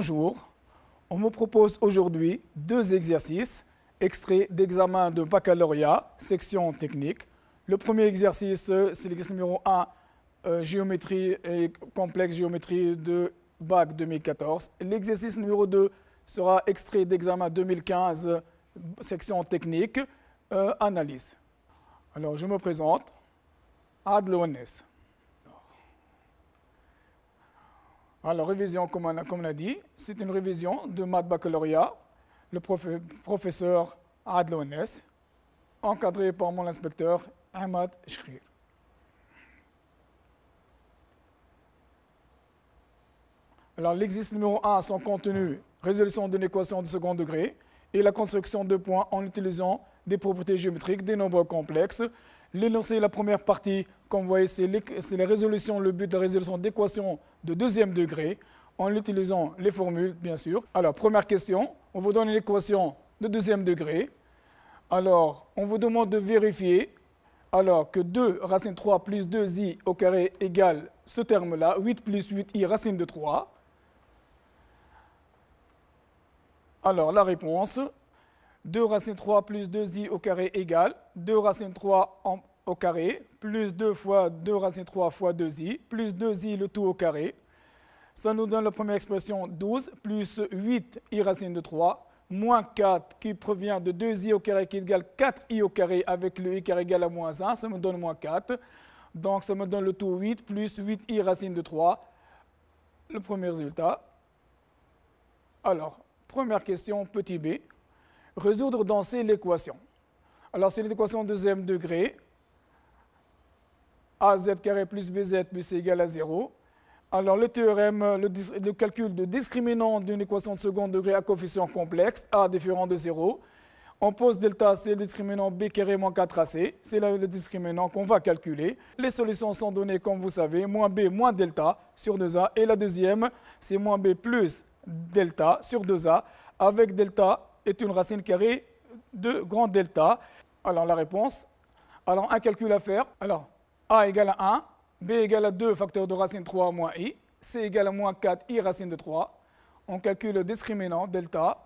bonjour. On me propose aujourd'hui deux exercices extraits d'examen de baccalauréat, section technique. Le premier exercice, c'est l'exercice numéro 1, euh, géométrie et complexe géométrie de bac 2014. L'exercice numéro 2 sera extrait d'examen 2015, section technique, euh, analyse. Alors, je me présente, Alors, ah, révision, comme on a, l'a dit, c'est une révision de maths baccalauréat, le professeur Adlones, encadré par mon inspecteur Ahmad Shkir. Alors, l'exercice numéro 1, son contenu, résolution d'une équation de second degré et la construction de points en utilisant des propriétés géométriques des nombres complexes L'énoncé la première partie, comme vous voyez, c'est la résolution, le but de la résolution d'équations de deuxième degré en utilisant les formules, bien sûr. Alors, première question, on vous donne une équation de deuxième degré. Alors, on vous demande de vérifier alors que 2 racine 3 plus 2i au carré égale ce terme-là, 8 plus 8i racine de 3. Alors, la réponse, 2 racine 3 plus 2i au carré égale 2 racine 3 au carré plus 2 fois 2 racine 3 fois 2i plus 2i le tout au carré. Ça nous donne la première expression 12 plus 8i racine de 3 moins 4 qui provient de 2i au carré qui égale 4i au carré avec le i carré égal à moins 1, ça me donne moins 4. Donc ça me donne le tout 8 plus 8i racine de 3. Le premier résultat. Alors, première question, petit b résoudre dans l'équation. Alors, c'est l'équation deuxième degré. AZ carré plus BZ plus C égale à 0. Alors, le théorème, le, calcul de discriminant d'une équation de second degré à coefficient complexe, A différent de 0. On pose delta c'est le discriminant B carré moins 4AC. C'est le discriminant qu'on va calculer. Les solutions sont données, comme vous savez, moins B moins delta sur 2A. Et la deuxième, c'est moins B plus delta sur 2A, avec delta est une racine carrée de grand delta Alors la réponse, alors un calcul à faire. Alors a égale à 1, b égale à 2 facteur de racine 3 moins i, c égale à moins 4 i racine de 3. On calcule le discriminant delta.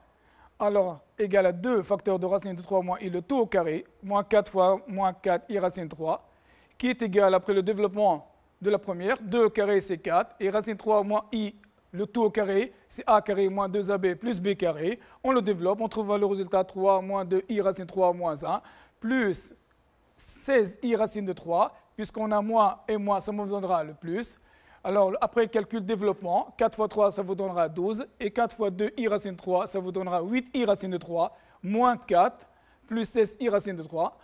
Alors égale à 2 facteur de racine de 3 moins i le tout au carré, moins 4 fois moins 4 i racine 3, qui est égal après le développement de la première, 2 au carré c'est 4, et racine 3 moins i le tout au carré, c'est a carré moins 2ab plus b carré. On le développe, on trouve le résultat 3 moins 2i racine 3 moins 1 plus 16i racine de 3, puisqu'on a moins et moins, ça me donnera le plus. Alors après calcul développement, 4 fois 3 ça vous donnera 12 et 4 fois 2i racine 3 ça vous donnera 8i racine de 3 moins 4 plus 16i racine de 3.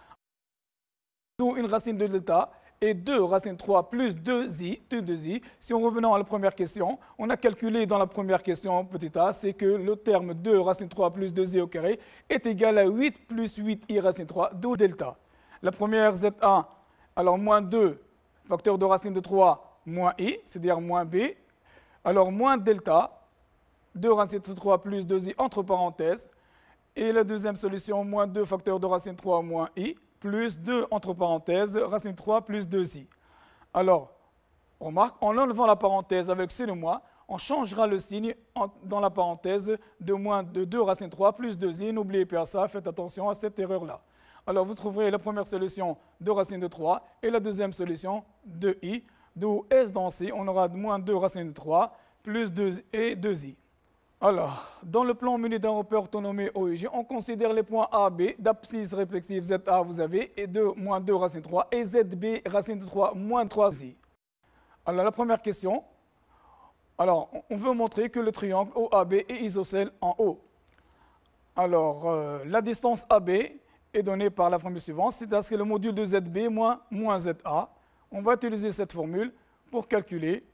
D'où une racine de delta et 2 racine 3 plus 2i, 2i. Si on revenant à la première question, on a calculé dans la première question, petit a, c'est que le terme 2 racine 3 plus 2i au carré est égal à 8 plus 8i racine 3, 2 delta. La première z1, alors moins 2, facteur de racine de 3, moins i, c'est-à-dire moins b. Alors moins delta, 2 racine 3 plus 2i entre parenthèses. Et la deuxième solution, moins 2 facteur de racine 3 moins i plus 2 entre parenthèses, racine 3 plus 2i. Alors, remarque, en enlevant la parenthèse avec c'est le moi, on changera le signe dans la parenthèse de moins de 2 racine 3 plus 2i. N'oubliez pas ça, faites attention à cette erreur-là. Alors, vous trouverez la première solution 2 racine de 3 et la deuxième solution 2i. D'où S dans C, on aura moins 2 racine de 3 plus 2 et 2i. Alors, dans le plan muni d'un repère autonomé OEG, on considère les points AB, d'abscisse z ZA, vous avez, et 2, moins 2, racine 3, et ZB, racine de 3, moins 3, i Alors, la première question. Alors, on veut montrer que le triangle OAB est isocèle en O. Alors, euh, la distance AB est donnée par la formule suivante, c'est-à-dire que le module de ZB moins, moins ZA. On va utiliser cette formule pour calculer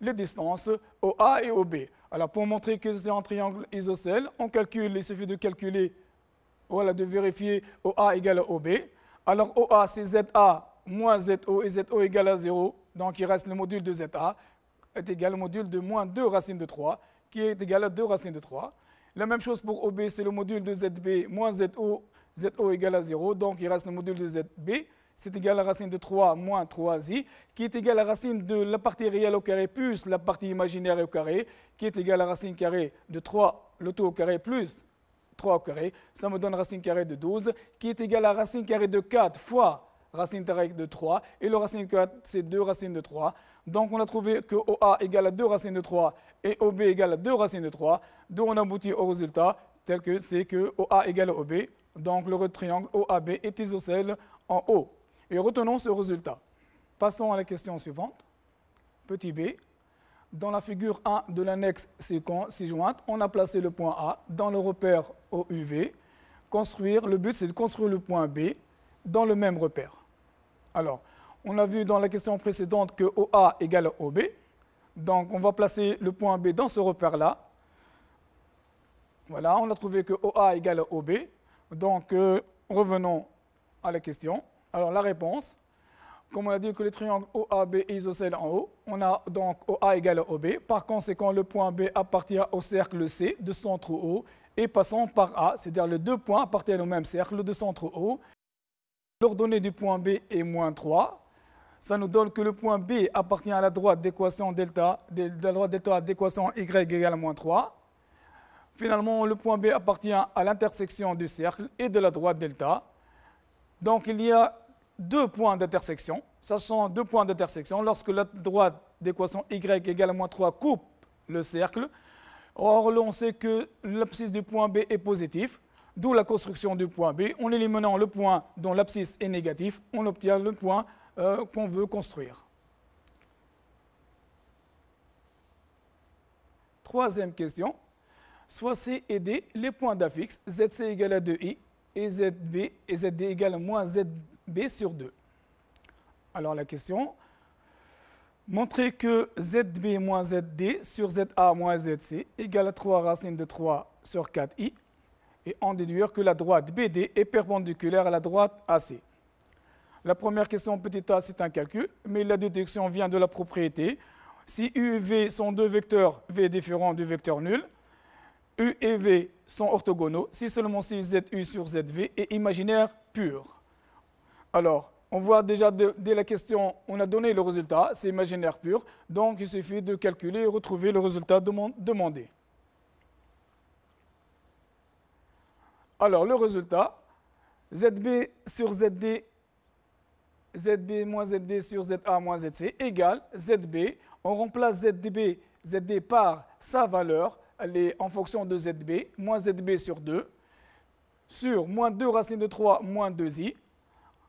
les distances OA et OB. Alors pour montrer que c'est un triangle isocèle, on calcule, il suffit de calculer, voilà, de vérifier OA égale à OB. Alors OA c'est ZA moins ZO et ZO égale à 0, donc il reste le module de ZA est égal au module de moins 2 racines de 3, qui est égal à 2 racines de 3. La même chose pour OB, c'est le module de ZB moins ZO, ZO égale à 0, donc il reste le module de ZB c'est égal à la racine de 3 moins 3i, qui est égal à la racine de la partie réelle au carré plus la partie imaginaire au carré, qui est égal à la racine carrée de 3, le tout au carré plus 3 au carré. Ça me donne racine carrée de 12, qui est égal à racine carrée de 4 fois racine carré de 3, et le racine de 4, c'est 2 racines de 3. Donc on a trouvé que OA égale à 2 racines de 3 et OB égale à 2 racines de 3. Donc on aboutit au résultat tel que c'est que OA égale à OB. Donc le triangle OAB est isocèle en O. Et retenons ce résultat. Passons à la question suivante. Petit b. Dans la figure 1 de l'annexe ci-jointe, on a placé le point A dans le repère OUV. Construire, le but c'est de construire le point B dans le même repère. Alors, on a vu dans la question précédente que OA égale OB. Donc, on va placer le point B dans ce repère-là. Voilà, on a trouvé que OA égale OB. Donc, euh, revenons à la question. Alors la réponse, comme on a dit que le triangle OAB est isocèle en haut, on a donc OA égale OB. Par conséquent, le point B appartient au cercle C de centre O et passant par A, c'est-à-dire les deux points appartiennent au même cercle de centre O. L'ordonnée du point B est moins 3. Ça nous donne que le point B appartient à la droite d'équation delta, de la droite delta d'équation y égale moins 3. Finalement, le point B appartient à l'intersection du cercle et de la droite delta. Donc, il y a deux points d'intersection. ce sont deux points d'intersection, lorsque la droite d'équation y égale à moins 3 coupe le cercle, or on sait que l'abscisse du point B est positif, d'où la construction du point B. En éliminant le point dont l'abscisse est négatif, on obtient le point euh, qu'on veut construire. Troisième question. Soit C et D, les points d'affixe, ZC égale à 2i et ZB et ZD égale à moins ZB B sur 2. Alors la question, montrer que ZB moins ZD sur ZA moins ZC égale à 3 racines de 3 sur 4i et en déduire que la droite BD est perpendiculaire à la droite AC. La première question, petit a, c'est un calcul, mais la déduction vient de la propriété. Si U et V sont deux vecteurs V différents du vecteur nul, U et V sont orthogonaux si seulement si ZU sur ZV est imaginaire pur. Alors, on voit déjà dès la question, on a donné le résultat, c'est imaginaire pur, donc il suffit de calculer et retrouver le résultat demandé. Alors, le résultat, ZB sur ZD, ZB moins ZD sur ZA moins ZC égale ZB. On remplace ZDB, ZD par sa valeur, elle est en fonction de ZB, moins ZB sur 2, sur moins 2 racine de 3 moins 2i,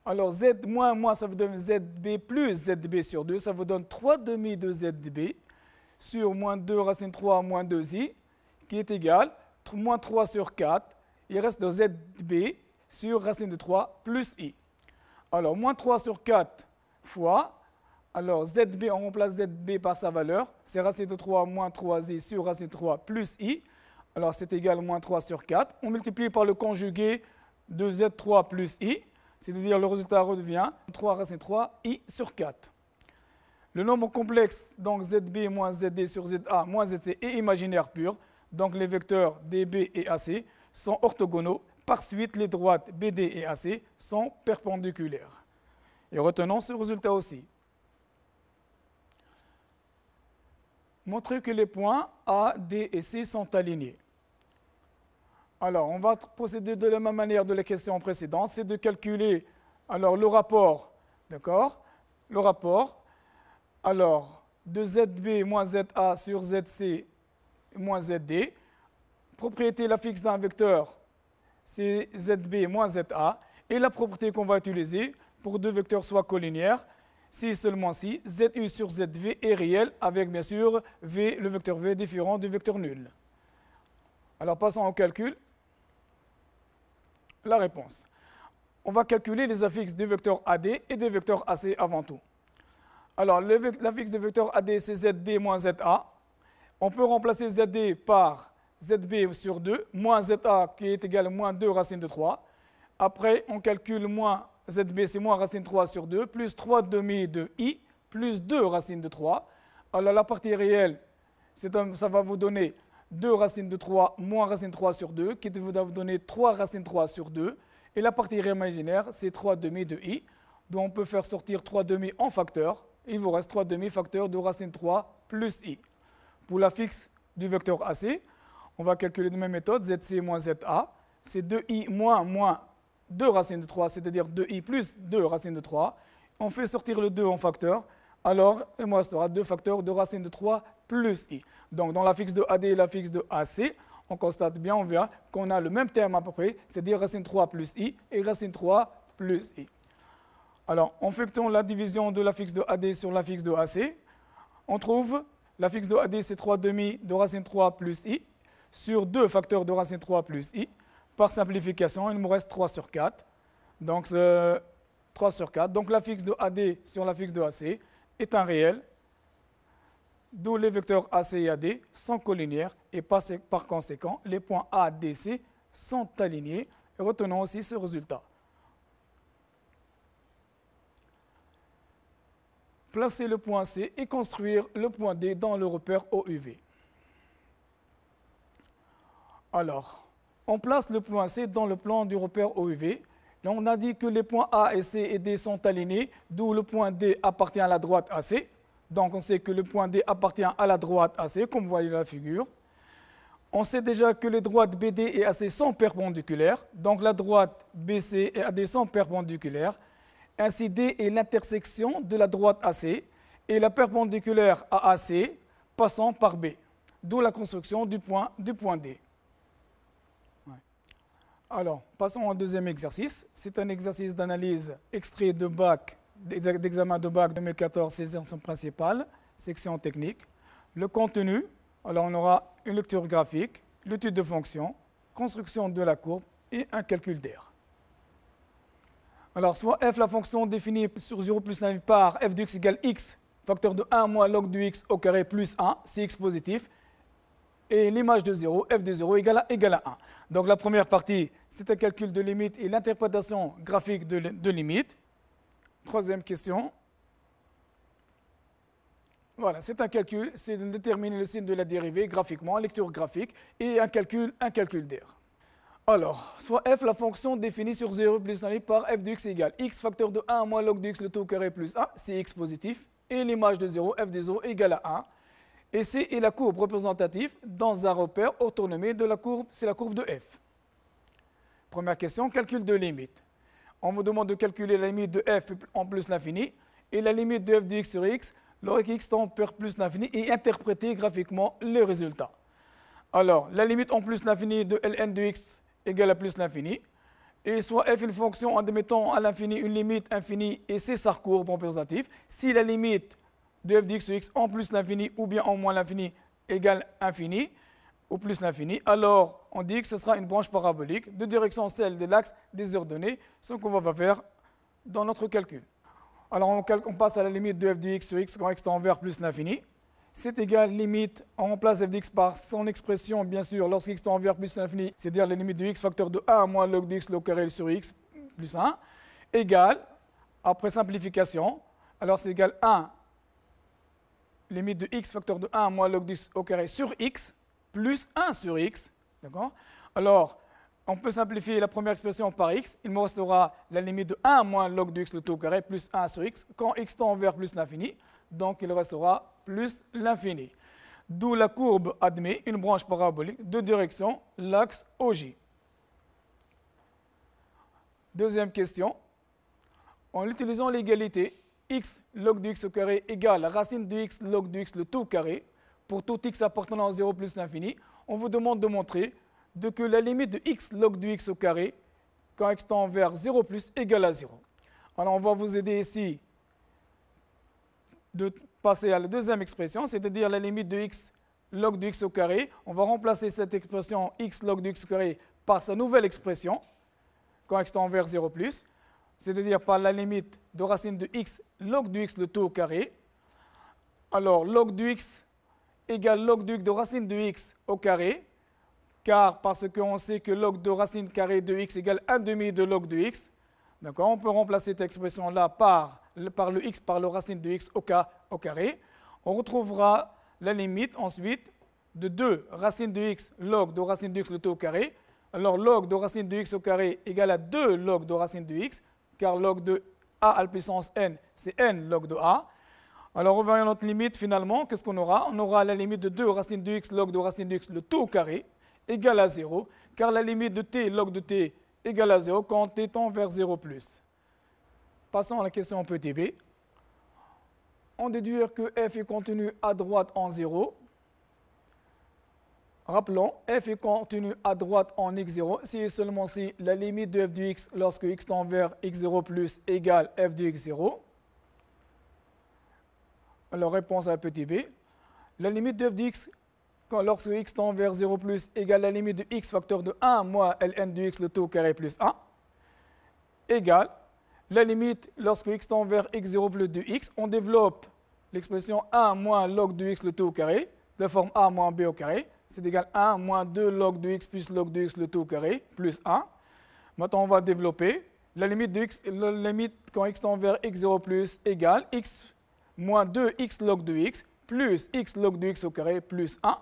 alors Z moins moins, ça vous donne ZB plus ZB sur 2, ça vous donne 3 demi de ZB sur moins 2 racine 3 moins 2i, qui est égal à moins 3 sur 4, il reste de ZB sur racine de 3 plus i. Alors moins 3 sur 4 fois, alors ZB, on remplace ZB par sa valeur, c'est racine de 3 moins 3i sur racine de 3 plus i, alors c'est égal à moins 3 sur 4, on multiplie par le conjugué de Z3 plus i, c'est-à-dire le résultat redevient 3 racine 3 i sur 4. Le nombre complexe, donc zb moins zd sur za moins zc, est imaginaire pur. Donc les vecteurs db et ac sont orthogonaux. Par suite, les droites bd et ac sont perpendiculaires. Et retenons ce résultat aussi. Montrez que les points A, D et C sont alignés. Alors, on va procéder de la même manière de la question précédente, c'est de calculer alors le rapport, d'accord Le rapport, alors, de ZB moins ZA sur ZC moins ZD, propriété la fixe d'un vecteur, c'est ZB moins ZA, et la propriété qu'on va utiliser pour deux vecteurs soit collinéaires, si seulement si ZU sur ZV est réel, avec bien sûr V, le vecteur V différent du vecteur nul. Alors passons au calcul la réponse. On va calculer les affixes du vecteur AD et du vecteur AC avant tout. Alors, l'affixe du vecteur AD, c'est ZD moins ZA. On peut remplacer ZD par ZB sur 2, moins ZA qui est égal à moins 2 racine de 3. Après, on calcule moins ZB, c'est moins racine 3 sur 2, plus 3 demi de I, plus 2 racine de 3. Alors, la partie réelle, ça va vous donner 2 racine de 3 moins racine 3 sur 2, qui va vous donner 3 racine 3 sur 2. Et la partie réimaginaire, c'est 3 demi de i. dont on peut faire sortir 3 demi en facteur. il vous reste 3 demi facteur de racine 3 plus i. Pour la fixe du vecteur AC, on va calculer de même méthode, zc moins za. C'est 2i moins moins 2 racine de 3, c'est-à-dire 2i plus 2 racine de 3. On fait sortir le 2 en facteur alors me restera deux facteurs de racine de 3 plus i. Donc dans la fixe de AD et la fixe de AC, on constate bien, qu'on a le même terme à peu près, c'est-à-dire racine 3 plus i et racine 3 plus i. Alors, en effectuant la division de la fixe de AD sur la fixe de AC, on trouve la fixe de AD, c'est 3 demi de racine 3 plus i sur deux facteurs de racine 3 plus i. Par simplification, il me reste 3 sur 4. Donc, 3 sur 4. Donc, la fixe de AD sur la fixe de AC, est un réel, d'où les vecteurs AC et AD sont collinéaires et par conséquent, les points A, D, C sont alignés. Retenons aussi ce résultat. Placez le point C et construire le point D dans le repère OUV. Alors, on place le point C dans le plan du repère OUV on a dit que les points A et C et D sont alignés, d'où le point D appartient à la droite AC. Donc on sait que le point D appartient à la droite AC, comme vous voyez la figure. On sait déjà que les droites BD et AC sont perpendiculaires, donc la droite BC et AD sont perpendiculaires. Ainsi, D est l'intersection de la droite AC et la perpendiculaire à AC passant par B, d'où la construction du point, du point D. Alors, passons au deuxième exercice. C'est un exercice d'analyse extrait de bac, d'examen de bac 2014, saison principale, section technique. Le contenu, alors on aura une lecture graphique, l'étude de fonction, construction de la courbe et un calcul d'air. Alors, soit f, la fonction définie sur 0 plus 9 par f de x égale x, facteur de 1 moins log de x au carré plus 1, si x positif, et l'image de 0, f de 0 égale à, égale à 1. Donc la première partie, c'est un calcul de limite et l'interprétation graphique de, limite. Troisième question. Voilà, c'est un calcul, c'est de déterminer le signe de la dérivée graphiquement, lecture graphique, et un calcul, un calcul d'air. Alors, soit f, la fonction définie sur 0 plus 1 par f de x égale x facteur de 1 moins log de x, le taux carré plus 1, c'est x positif, et l'image de 0, f de 0 égale à 1. Et c'est la courbe représentative dans un repère autonomé de la courbe, c'est la courbe de f. Première question, calcul de limite. On vous demande de calculer la limite de f en plus l'infini et la limite de f de x sur x lorsque x tend vers plus l'infini et interpréter graphiquement le résultat. Alors, la limite en plus l'infini de ln de x égale à plus l'infini. Et soit f une fonction en démettant à l'infini une limite infinie et c'est sa courbe représentative. Si la limite de f de x sur x en plus l'infini ou bien en moins l'infini égale infini ou plus l'infini, alors on dit que ce sera une branche parabolique de direction celle de l'axe des ordonnées ce qu'on va faire dans notre calcul. Alors on, passe à la limite de f de x sur x quand x tend vers plus l'infini. C'est égal limite, on remplace f de x par son expression, bien sûr, lorsqu'x tend vers plus l'infini, c'est-à-dire la limite de x facteur de 1 moins log de x log carré sur x plus 1, égale, après simplification, alors c'est égal 1 limite de x facteur de 1 moins log x au carré sur x plus 1 sur x. D'accord Alors, on peut simplifier la première expression par x. Il me restera la limite de 1 moins log de x le tout au carré plus 1 sur x quand x tend vers plus l'infini. Donc, il restera plus l'infini. D'où la courbe admet une branche parabolique de direction l'axe OJ. Deuxième question. En utilisant l'égalité, x log de x au carré égale racine de x log de x le tout au carré, pour tout x appartenant à 0 plus l'infini, on vous demande de montrer que la limite de x log de x au carré, quand x tend vers 0 plus, égale à 0. Alors on va vous aider ici de passer à la deuxième expression, c'est-à-dire la limite de x log de x au carré. On va remplacer cette expression x log de x au carré par sa nouvelle expression, quand x tend vers 0 plus, c'est-à-dire par la limite de racine de x log de x, le taux au carré. Alors, log de x égale log de x de racine de x au carré, car parce qu'on sait que log de racine carré de x égale 1 demi de log de x, d'accord On peut remplacer cette expression-là par, par le x, par le racine de x au, au carré. On retrouvera la limite ensuite de 2 racine de x log de racine de x le taux au carré. Alors log de racine de x au carré égale à 2 log de racine de x, car log de a à la puissance n, c'est n log de a. Alors, à notre limite finalement. Qu'est-ce qu'on aura On aura la limite de 2 racine de x log de racine de x, le tout au carré, égale à 0, car la limite de t log de t égale à 0 quand t tend vers 0 plus. Passons à la question petit b. On déduire que f est contenu à droite en 0, Rappelons, f est continue à droite en x0 si et seulement si la limite de f du x lorsque x tend vers x0 plus égale f du x0. Alors réponse à petit b. La limite de f du x lorsque x tend vers 0 plus égale la limite de x facteur de 1 moins ln du x le tout carré plus 1 égale la limite lorsque x tend vers x0 plus 2x. On développe l'expression 1 moins log de x le tout au carré de forme a moins b au carré c'est égal à 1 moins 2 log de x plus log de x le tout au carré, plus 1. Maintenant, on va développer. La limite, de x, la limite quand x tend vers x0 plus égale x moins 2x log de x plus x log de x au carré plus 1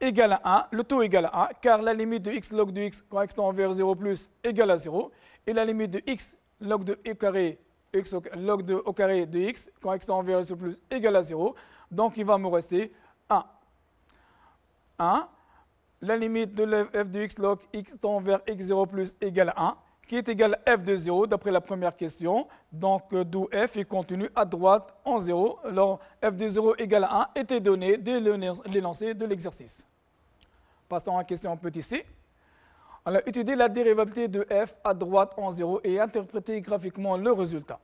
égale à 1, le tout égale à 1, car la limite de x log de x quand x tend vers 0 plus égale à 0, et la limite de x log de x au carré, x log de, au carré de x quand x tend vers 0 plus égale à 0, donc il va me rester 1. 1, la limite de f de x log x tend vers x0 plus égale 1, qui est égal à f de 0 d'après la première question. Donc euh, d'où f est continue à droite en 0. Alors f de 0 égale à 1 était donné dès l'énoncé de l'exercice. Passons à la question petit c. On a la dérivabilité de f à droite en 0 et interprété graphiquement le résultat.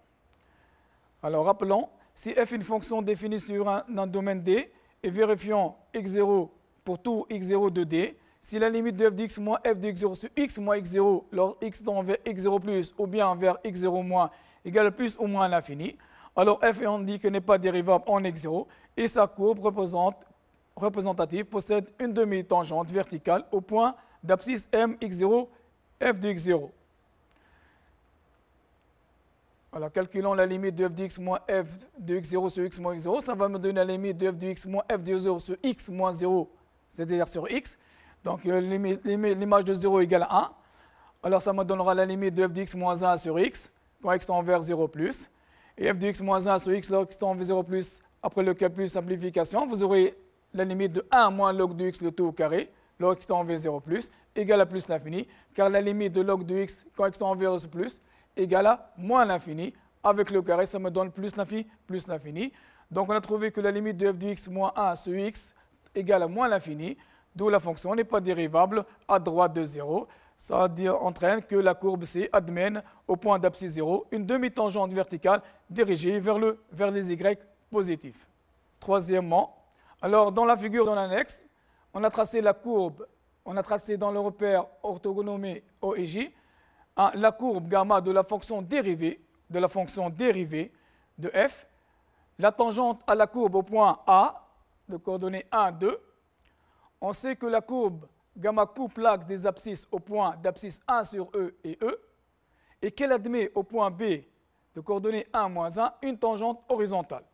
Alors rappelons, si f est une fonction définie sur un, un domaine D et vérifiant x0 pour tout x0 de d Si la limite de f de x moins f de x0 sur x moins x0 lors x tend vers x0 plus ou bien vers x0 moins égale plus ou moins l'infini, alors f est on dit que n'est pas dérivable en x0 et sa courbe représentative possède une demi-tangente verticale au point d'abscisse m x0 f de x0. Alors, calculons la limite de f de x moins f de x0 sur x moins x0. Ça va me donner la limite de f de x moins f de 0 sur x moins 0 c'est-à-dire sur x. Donc euh, l'image de 0 égale 1. Alors ça me donnera la limite de f de x moins 1 sur x, quand x tend vers 0 plus. Et f de x moins 1 sur x quand x tend vers 0 plus, après le calcul, plus simplification, vous aurez la limite de 1 moins log de x le tout au carré, log x tend vers 0 plus, égale à plus l'infini, car la limite de log de x quand x tend vers 0 plus égale à moins l'infini, avec le carré, ça me donne plus l'infini, plus l'infini. Donc on a trouvé que la limite de f de x moins 1 sur x égale à moins l'infini, d'où la fonction n'est pas dérivable à droite de 0. Ça entraîne que la courbe C admène au point d'abscisse 0 une demi-tangente verticale dirigée vers, les y positifs. Troisièmement, alors dans la figure de l'annexe, on a tracé la courbe, on a tracé dans le repère orthogonomé OEJ J hein, la courbe gamma de la fonction dérivée de la fonction dérivée de f, la tangente à la courbe au point A de coordonnées 1, 2, on sait que la courbe gamma coupe l'axe des abscisses au point d'abscisse 1 sur E et E, et qu'elle admet au point B de coordonnées 1, 1 une tangente horizontale.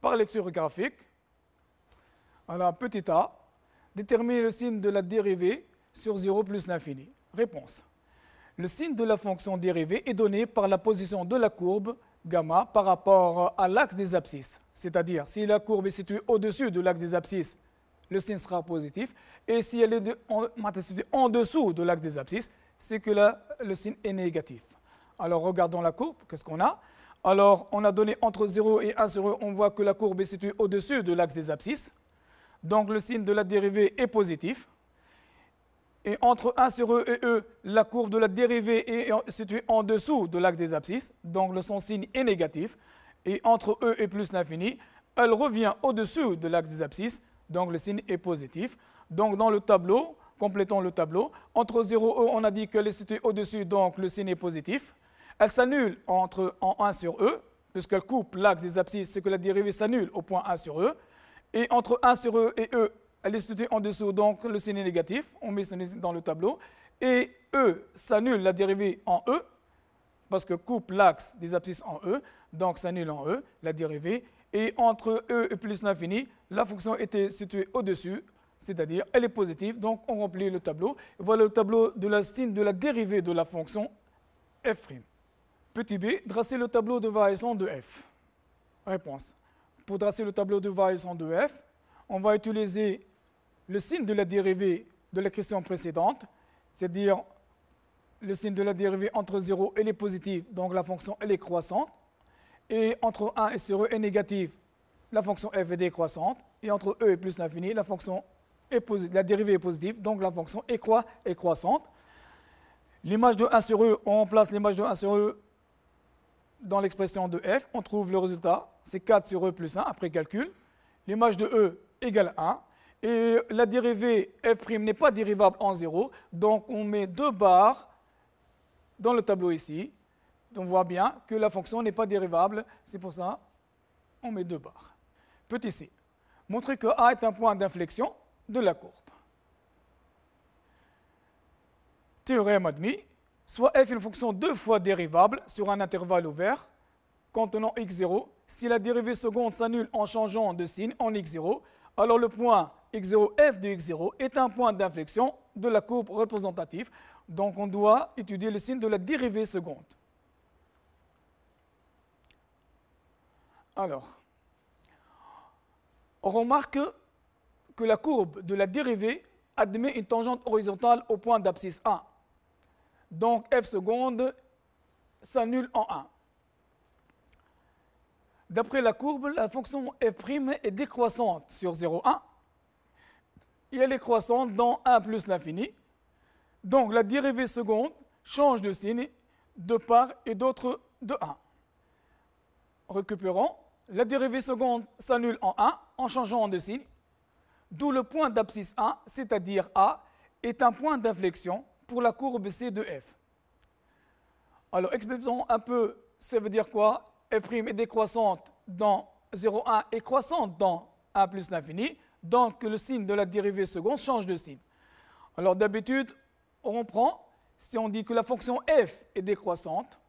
Par lecture graphique, alors petit a, déterminer le signe de la dérivée sur 0 plus l'infini. Réponse. Le signe de la fonction dérivée est donné par la position de la courbe gamma par rapport à l'axe des abscisses. C'est-à-dire, si la courbe est située au-dessus de l'axe des abscisses, le signe sera positif. Et si elle est en, dessous de l'axe des abscisses, c'est que le signe est négatif. Alors, regardons la courbe. Qu'est-ce qu'on a Alors, on a donné entre 0 et 1 sur 1, on voit que la courbe est située au-dessus de l'axe des abscisses. Donc, le signe de la dérivée est positif et entre 1 sur E et E, la courbe de la dérivée est située en dessous de l'axe des abscisses, donc le son signe est négatif, et entre E et plus l'infini, elle revient au-dessus de l'axe des abscisses, donc le signe est positif. Donc dans le tableau, complétons le tableau, entre 0 et E, on a dit qu'elle est située au-dessus, donc le signe est positif. Elle s'annule entre en 1 sur E, puisqu'elle coupe l'axe des abscisses, c'est que la dérivée s'annule au point 1 sur E. Et entre 1 sur E et E, elle est située en dessous, donc le signe négatif, on met ce dans le tableau, et E s'annule la dérivée en E, parce que coupe l'axe des abscisses en E, donc s'annule en E, la dérivée, et entre E et plus l'infini, la fonction était située au-dessus, c'est-à-dire elle est positive, donc on remplit le tableau. Voilà le tableau de la signe de la dérivée de la fonction f'. Petit b, dresser le tableau de variation de f. Réponse. Pour tracer le tableau de variation de f, on va utiliser le signe de la dérivée de la question précédente, c'est-à-dire le signe de la dérivée entre 0 et les positifs, donc la fonction elle est croissante, et entre 1 et sur E est négative, la fonction f est décroissante, et entre E et plus l'infini, la fonction la dérivée est positive, donc la fonction est, est croissante. L'image de 1 sur E, on remplace l'image de 1 sur E dans l'expression de f, on trouve le résultat, c'est 4 sur E plus 1 après calcul. L'image de E, égale 1. Et la dérivée f' n'est pas dérivable en 0. Donc on met deux barres dans le tableau ici. donc On voit bien que la fonction n'est pas dérivable. C'est pour ça on met deux barres. Petit c. Montrer que A est un point d'inflexion de la courbe. Théorème admis. Soit f est une fonction deux fois dérivable sur un intervalle ouvert contenant x0 si la dérivée seconde s'annule en changeant de signe en x0 alors le point x0f de x0 est un point d'inflexion de la courbe représentative. Donc on doit étudier le signe de la dérivée seconde. Alors, on remarque que la courbe de la dérivée admet une tangente horizontale au point d'abscisse 1. Donc f seconde s'annule en 1. D'après la courbe, la fonction f' est décroissante sur 0,1 et elle est croissante dans 1 plus l'infini. Donc la dérivée seconde change de signe de part et d'autre de 1. Récupérons, la dérivée seconde s'annule en 1 en changeant de signe, d'où le point d'abscisse 1, c'est-à-dire A, est un point d'inflexion pour la courbe C de f. Alors, expliquons un peu, ça veut dire quoi f' est décroissante dans 0,1 et croissante dans 1 plus l'infini, donc le signe de la dérivée seconde change de signe. Alors d'habitude, on prend, si on dit que la fonction f est décroissante,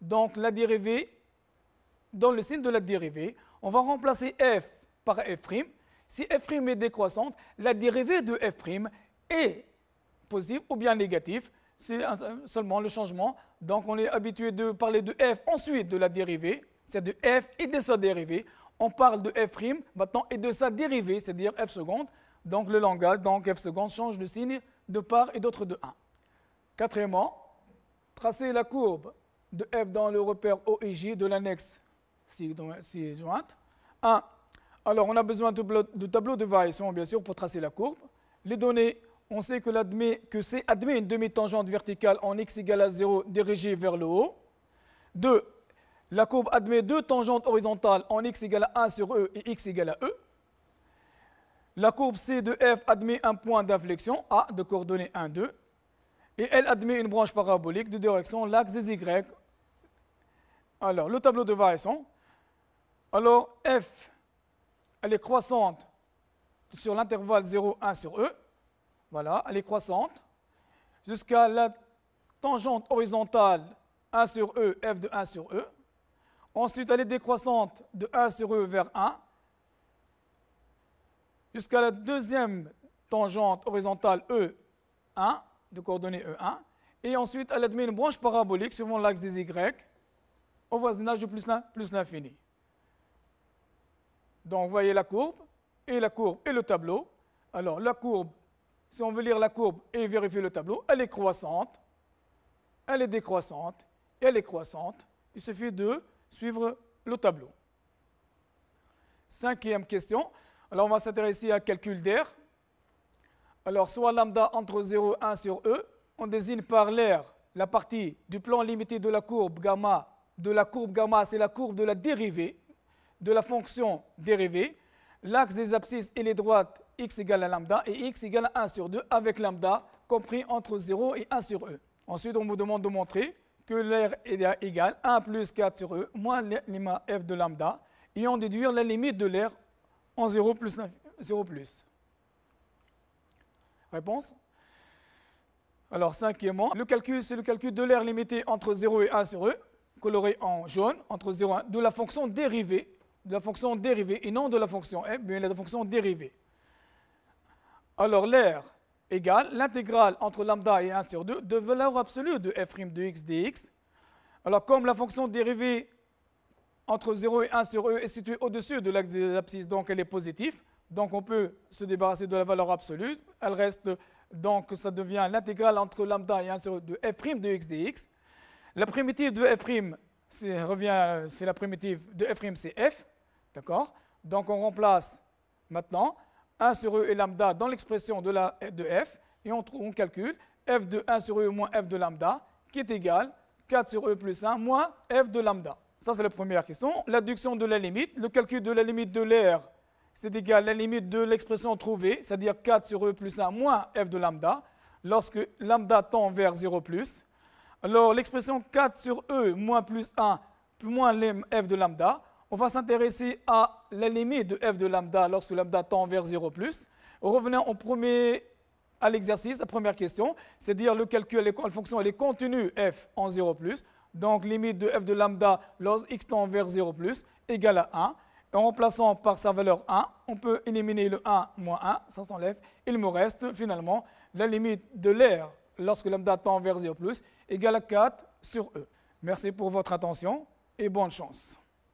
donc la dérivée, dans le signe de la dérivée, on va remplacer f par f'. Si f' est décroissante, la dérivée de f' est positive ou bien négative, c'est seulement le changement. Donc on est habitué de parler de f ensuite de la dérivée, c'est de f et de sa dérivée. On parle de f' maintenant et de sa dérivée, c'est-à-dire f seconde. Donc le langage, donc f seconde, change de signe de part et d'autre de 1. Quatrièmement, tracer la courbe de f dans le repère O et J de l'annexe si, jointe. 1. Alors on a besoin de, tableau de variation, bien sûr, pour tracer la courbe. Les données on sait que, que C admet une demi-tangente verticale en x égale à 0 dirigée vers le haut. 2. La courbe admet deux tangentes horizontales en x égale à 1 sur E et x égale à E. La courbe C de F admet un point d'inflexion, A, de coordonnées 1, 2. Et elle admet une branche parabolique de direction l'axe des Y. Alors, le tableau de variation. Alors, F, elle est croissante sur l'intervalle 0, 1 sur E. Voilà, elle est croissante. Jusqu'à la tangente horizontale 1 sur E, f de 1 sur E. Ensuite, elle est décroissante de 1 sur E vers 1. Jusqu'à la deuxième tangente horizontale E1, de coordonnées E1. Et ensuite, elle admet une branche parabolique suivant l'axe des Y au voisinage de plus l'infini. Donc, vous voyez la courbe et la courbe et le tableau. Alors, la courbe si on veut lire la courbe et vérifier le tableau, elle est croissante, elle est décroissante, elle est croissante. Il suffit de suivre le tableau. Cinquième question. Alors, on va s'intéresser à calcul d'air. Alors, soit lambda entre 0 et 1 sur E, on désigne par l'air la partie du plan limité de la courbe gamma. De la courbe gamma, c'est la courbe de la dérivée, de la fonction dérivée. L'axe des abscisses et les droites x égale à lambda et x égale à 1 sur 2 avec lambda compris entre 0 et 1 sur e. Ensuite, on vous demande de montrer que l'air est égal à 1 plus 4 sur e moins l'élément f de lambda et en déduire la limite de l'air en 0 plus, 0 plus. Réponse Alors, cinquièmement, le calcul, c'est le calcul de l'air limité entre 0 et 1 sur e, coloré en jaune, entre 0 et 1, de la fonction dérivée, de la fonction dérivée et non de la fonction f, mais de la fonction dérivée. Alors l'air égale l'intégrale entre lambda et 1 sur 2 de valeur absolue de f' de x dx. Alors comme la fonction dérivée entre 0 et 1 sur e est située au-dessus de l'axe des abscisses, donc elle est positive, donc on peut se débarrasser de la valeur absolue, elle reste, donc ça devient l'intégrale entre lambda et 1 sur 2 de f' de x dx. La primitive de f' c'est revient, c'est la primitive de f' c'est f, d'accord Donc on remplace maintenant 1 sur E et lambda dans l'expression de, f, et on, calcule f de 1 sur E moins f de lambda, qui est égal 4 sur E plus 1 moins f de lambda. Ça, c'est la première question. L'adduction de la limite, le calcul de la limite de l'air, c'est égal à la limite de l'expression trouvée, c'est-à-dire 4 sur E plus 1 moins f de lambda, lorsque lambda tend vers 0 plus. Alors, l'expression 4 sur E moins plus 1 moins f de lambda, on va s'intéresser à la limite de f de lambda lorsque lambda tend vers 0 Revenons au premier à l'exercice, la première question, c'est à dire le calcul, la fonction, elle est continue f en 0 Donc limite de f de lambda lorsque x tend vers 0 égale à 1. en remplaçant par sa valeur 1, on peut éliminer le 1 moins 1, ça s'enlève. Il me reste finalement la limite de l'air lorsque lambda tend vers 0 égale à 4 sur E. Merci pour votre attention et bonne chance.